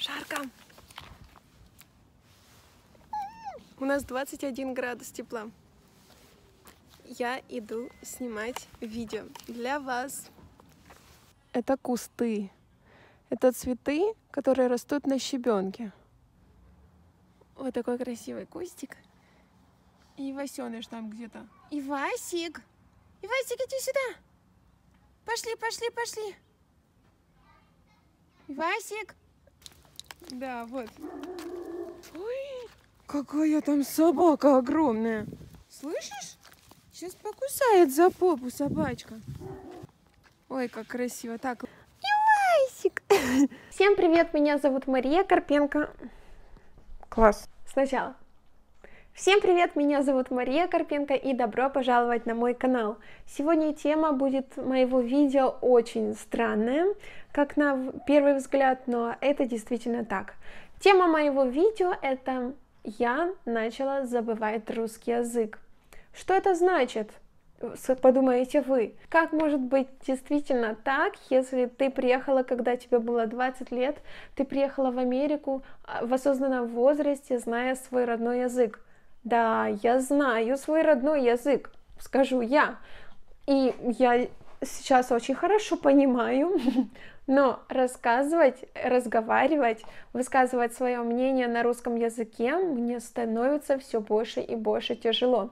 Шарка, У нас 21 градус тепла. Я иду снимать видео для вас. Это кусты. Это цветы, которые растут на щебенке. Вот такой красивый кустик. И Васёныш там где-то. И Васик! И Васик, иди сюда! Пошли, пошли, пошли! Васик! Да, вот. Ой, какая там собака огромная. Слышишь? Сейчас покусает за попу собачка. Ой, как красиво. Так. Илайсик. Всем привет, меня зовут Мария Карпенко. Класс. Сначала. Всем привет, меня зовут Мария Карпенко и добро пожаловать на мой канал. Сегодня тема будет моего видео очень странная, как на первый взгляд, но это действительно так. Тема моего видео это «Я начала забывать русский язык». Что это значит? подумаете вы. Как может быть действительно так, если ты приехала, когда тебе было 20 лет, ты приехала в Америку а, в осознанном возрасте, зная свой родной язык? Да, я знаю свой родной язык, скажу я. И я сейчас очень хорошо понимаю, но рассказывать, разговаривать, высказывать свое мнение на русском языке мне становится все больше и больше тяжело.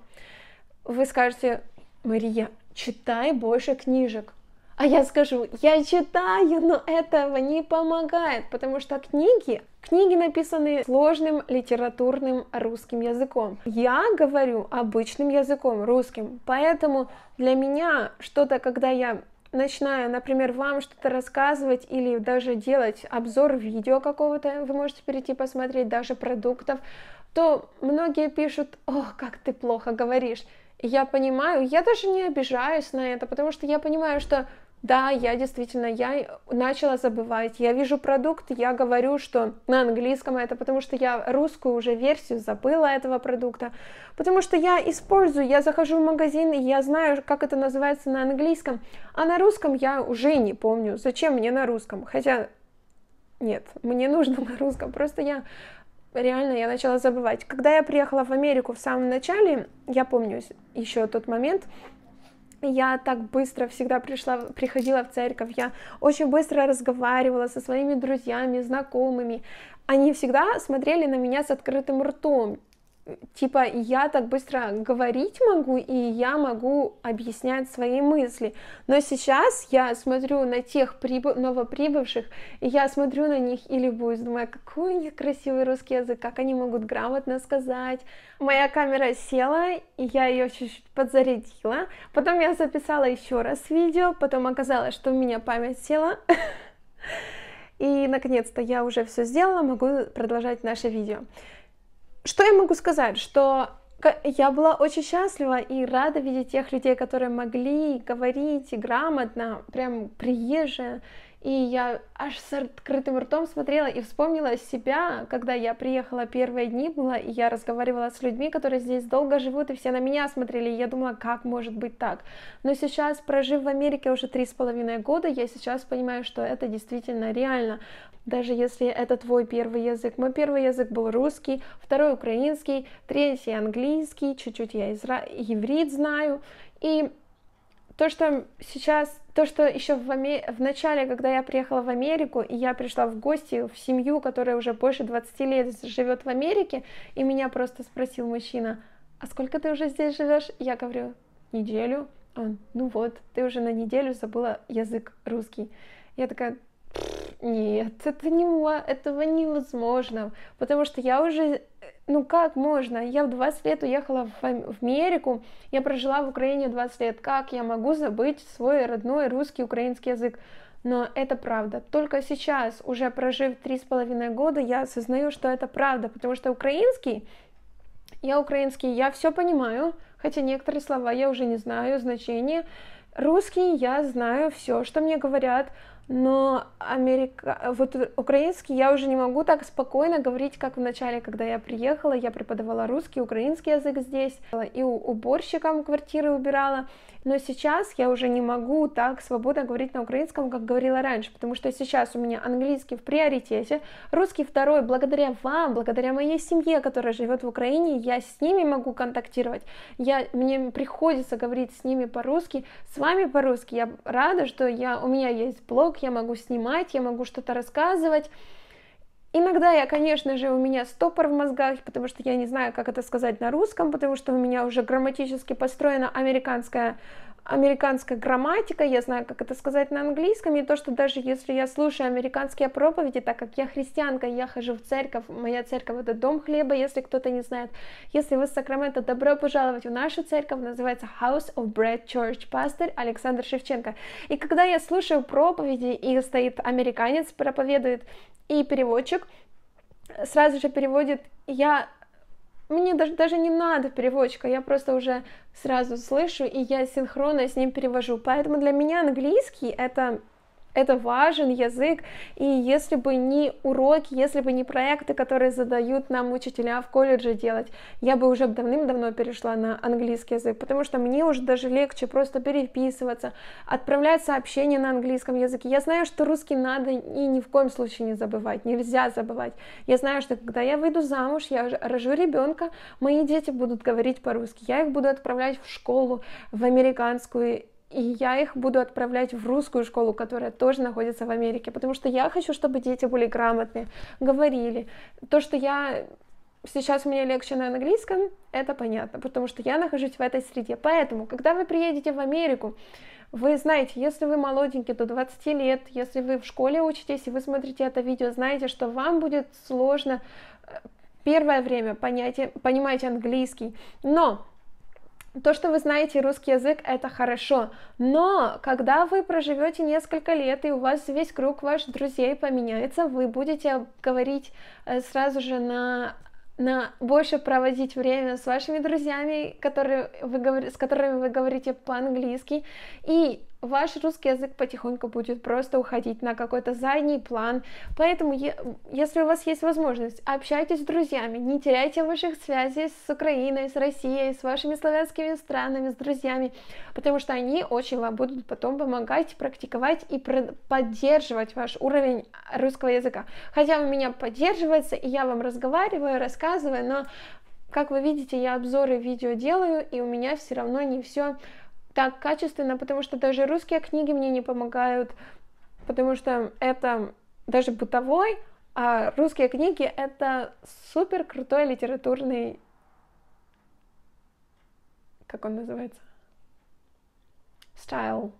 Вы скажете, Мария, читай больше книжек. А я скажу, я читаю, но этого не помогает, потому что книги, книги написаны сложным литературным русским языком. Я говорю обычным языком, русским, поэтому для меня что-то, когда я начинаю, например, вам что-то рассказывать или даже делать обзор видео какого-то, вы можете перейти посмотреть даже продуктов, то многие пишут, о, как ты плохо говоришь. я понимаю, я даже не обижаюсь на это, потому что я понимаю, что да, я действительно, я начала забывать. Я вижу продукт, я говорю, что на английском это, потому что я русскую уже версию забыла этого продукта, потому что я использую, я захожу в магазин, и я знаю, как это называется на английском, а на русском я уже не помню, зачем мне на русском, хотя нет, мне нужно на русском, просто я реально я начала забывать. Когда я приехала в Америку в самом начале, я помню еще тот момент, я так быстро всегда пришла, приходила в церковь, я очень быстро разговаривала со своими друзьями, знакомыми. Они всегда смотрели на меня с открытым ртом, типа я так быстро говорить могу, и я могу объяснять свои мысли. Но сейчас я смотрю на тех прибыв... новоприбывших, и я смотрю на них и любуюсь, думаю, какой у них красивый русский язык, как они могут грамотно сказать. Моя камера села, и я ее чуть-чуть подзарядила. Потом я записала еще раз видео, потом оказалось, что у меня память села. И, наконец-то, я уже все сделала, могу продолжать наше видео что я могу сказать? Что я была очень счастлива и рада видеть тех людей, которые могли говорить грамотно, прям приезжие, и я аж с открытым ртом смотрела и вспомнила себя, когда я приехала первые дни была, и я разговаривала с людьми, которые здесь долго живут, и все на меня смотрели, и я думала, как может быть так. Но сейчас, прожив в Америке уже три с половиной года, я сейчас понимаю, что это действительно реально. Даже если это твой первый язык. Мой первый язык был русский, второй украинский, третий английский, чуть-чуть я изра... еврит знаю. И то, что сейчас то, что еще в, в начале, когда я приехала в Америку, и я пришла в гости в семью, которая уже больше 20 лет живет в Америке, и меня просто спросил мужчина, а сколько ты уже здесь живешь? Я говорю, неделю. Он, ну вот, ты уже на неделю забыла язык русский. Я такая, нет, это не, этого невозможно, потому что я уже ну как можно? Я в 20 лет уехала в в Америку, я прожила в Украине 20 лет. Как я могу забыть свой родной русский украинский язык? Но это правда. Только сейчас, уже прожив три с половиной года, я осознаю, что это правда, потому что украинский, я украинский, я все понимаю, хотя некоторые слова я уже не знаю значения. Русский я знаю все, что мне говорят, но америка... вот украинский я уже не могу так спокойно говорить, как в начале, когда я приехала, я преподавала русский, украинский язык здесь, и уборщикам квартиры убирала, но сейчас я уже не могу так свободно говорить на украинском, как говорила раньше, потому что сейчас у меня английский в приоритете, русский второй, благодаря вам, благодаря моей семье, которая живет в Украине, я с ними могу контактировать, я... мне приходится говорить с ними по-русски, с вами по-русски, я рада, что я... у меня есть блог, диалог, я могу снимать, я могу что-то рассказывать. Иногда я, конечно же, у меня стопор в мозгах, потому что я не знаю, как это сказать на русском, потому что у меня уже грамматически построена американская американская грамматика, я знаю, как это сказать на английском, и то, что даже если я слушаю американские проповеди, так как я христианка, я хожу в церковь, моя церковь это дом хлеба, если кто-то не знает, если вы с Сакраменто, добро пожаловать в нашу церковь, называется House of Bread Church, пастор Александр Шевченко. И когда я слушаю проповеди, и стоит американец, проповедует, и переводчик, сразу же переводит, я мне даже, даже не надо переводчика, я просто уже сразу слышу, и я синхронно с ним перевожу. Поэтому для меня английский это это важен язык, и если бы не уроки, если бы не проекты, которые задают нам учителя в колледже делать, я бы уже давным-давно перешла на английский язык, потому что мне уже даже легче просто переписываться, отправлять сообщения на английском языке. Я знаю, что русский надо и ни в коем случае не забывать, нельзя забывать. Я знаю, что когда я выйду замуж, я рожу ребенка, мои дети будут говорить по-русски, я их буду отправлять в школу, в американскую и я их буду отправлять в русскую школу, которая тоже находится в Америке, потому что я хочу, чтобы дети были грамотные, говорили. То, что я сейчас у меня легче на английском, это понятно, потому что я нахожусь в этой среде. Поэтому, когда вы приедете в Америку, вы знаете, если вы молоденький, до 20 лет, если вы в школе учитесь и вы смотрите это видео, знаете, что вам будет сложно э, первое время понять, понимать английский. Но то, что вы знаете русский язык, это хорошо, но когда вы проживете несколько лет и у вас весь круг ваших друзей поменяется, вы будете говорить э, сразу же на на больше проводить время с вашими друзьями, которые вы, с которыми вы говорите по-английски, и ваш русский язык потихоньку будет просто уходить на какой-то задний план. Поэтому, если у вас есть возможность, общайтесь с друзьями, не теряйте ваших связей с Украиной, с Россией, с вашими славянскими странами, с друзьями, потому что они очень вам будут потом помогать, практиковать и поддерживать ваш уровень русского языка. Хотя у меня поддерживается, и я вам разговариваю, рассказываю, но как вы видите, я обзоры видео делаю, и у меня все равно не все так качественно, потому что даже русские книги мне не помогают, потому что это даже бытовой, а русские книги — это супер крутой литературный... Как он называется? Стайл.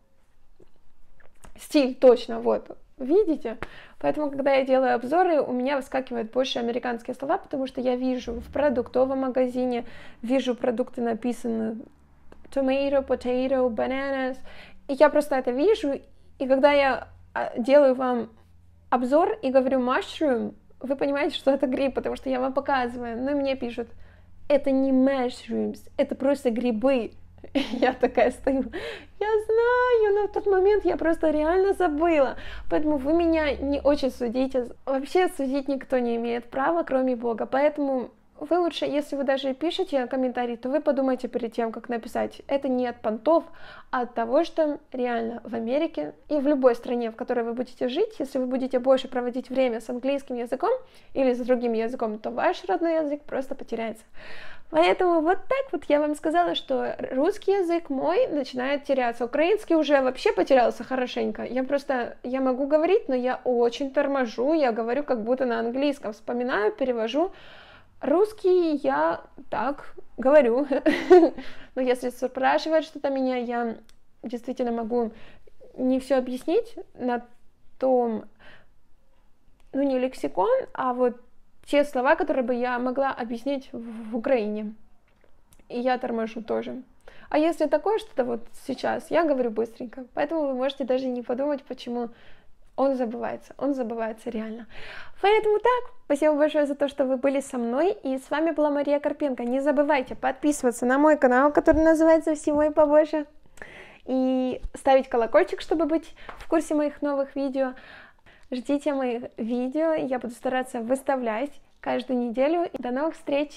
Стиль, точно, вот. Видите? Поэтому, когда я делаю обзоры, у меня выскакивают больше американские слова, потому что я вижу в продуктовом магазине, вижу продукты написаны tomato, potato, bananas. И я просто это вижу, и когда я а, делаю вам обзор и говорю mushroom, вы понимаете, что это гриб, потому что я вам показываю, но мне пишут, это не mushrooms, это просто грибы. я такая стою, я знаю, но в тот момент я просто реально забыла. Поэтому вы меня не очень судите. Вообще судить никто не имеет права, кроме Бога. Поэтому вы лучше, если вы даже пишете комментарий, то вы подумайте перед тем, как написать. Это не от понтов, а от того, что реально в Америке и в любой стране, в которой вы будете жить, если вы будете больше проводить время с английским языком или с другим языком, то ваш родной язык просто потеряется. Поэтому вот так вот я вам сказала, что русский язык мой начинает теряться. Украинский уже вообще потерялся хорошенько. Я просто, я могу говорить, но я очень торможу, я говорю как будто на английском. Вспоминаю, перевожу, Русский я так говорю, но если спрашивают что-то меня, я действительно могу не все объяснить на том, ну не лексикон, а вот те слова, которые бы я могла объяснить в, Украине. И я торможу тоже. А если такое что-то вот сейчас, я говорю быстренько. Поэтому вы можете даже не подумать, почему он забывается, он забывается реально. Поэтому так, спасибо большое за то, что вы были со мной, и с вами была Мария Карпенко. Не забывайте подписываться на мой канал, который называется «Всего и побольше», и ставить колокольчик, чтобы быть в курсе моих новых видео. Ждите моих видео, я буду стараться выставлять каждую неделю. До новых встреч!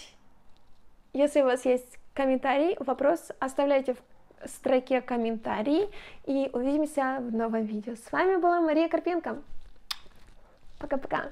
Если у вас есть комментарий, вопрос, оставляйте в строке комментарий. И увидимся в новом видео. С вами была Мария Карпенко. Пока-пока.